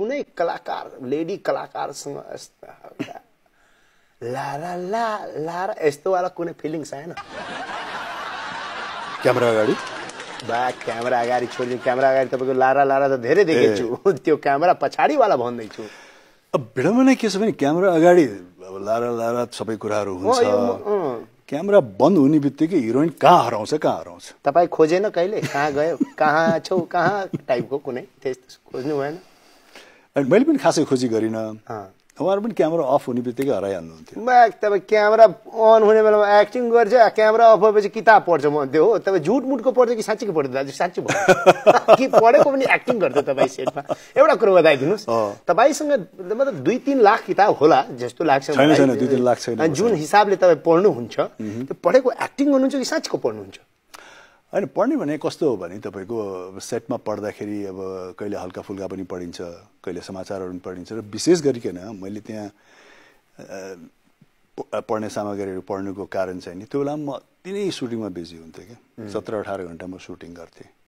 कुनै कलाकार लेडी कलाकारसँग लारा ला लारा यस्तोवाला कुनै फिलिङ्स आएन क्यामेरा अगाडि बा क्यामेरा अगाडि छोडिदिनु क्यामेरा अगाडि तपाईँको लारा लारा त धेरै देखेको त्यो क्यामेरा पछाडिवाला भन्दैछु अब विडम्बना के छ भने क्यामेरा अगाडि अब लारा लारा सबै कुराहरू हुन्छ क्यामेरा बन्द हुने बित्तिकै हिरोइन कहाँ हराउँछ कहाँ हराउँछ तपाईँ खोजेन कहिले कहाँ गयो कहाँ छौ कहाँ टाइपको कुनै त्यस्तो खोज्नु भएन अनि मैले पनि खासै खोजी गरिनँ उहाँहरू पनि क्यामेरा अफ हुने बित्तिकै हराइहाल्नुहुन्थ्यो म तपाईँ क्यामेरा अन हुने बेलामा एक्टिङ गर्छ क्यामेरा अफ भएपछि किताब पढ्छ त्यो हो तपाईँ झुट मुटको पढ्छ कि साँच्चीको पढ्छ दाजु साँच्ची पढ्छ कि पढेको पनि एक्टिङ गर्छ तपाईँ सेटमा एउटा कुरो बताइदिनुहोस् तपाईँसँग मतलब दुई तिन लाख किताब होला जस्तो लाग्छ छैन छैन दुई तिन लाख छैन जुन हिसाबले तपाईँ पढ्नुहुन्छ त्यो पढेको एक्टिङ गर्नुहुन्छ कि साँच्चीको पढ्नुहुन्छ होइन पढ्ने भने कस्तो हो भने तपाईँको सेटमा पढ्दाखेरि अब कहिले हल्का फुल्का पनि पढिन्छ कहिले समाचारहरू पनि पढिन्छ र विशेष गरिकन मैले त्यहाँ पढ्ने सामग्रीहरू पढ्नुको कारण चाहिँ नि त्यो बेला म अति नै सुटिङमा बिजी हुन्थेँ क्या सत्र अठार घन्टा म सुटिङ गर्थेँ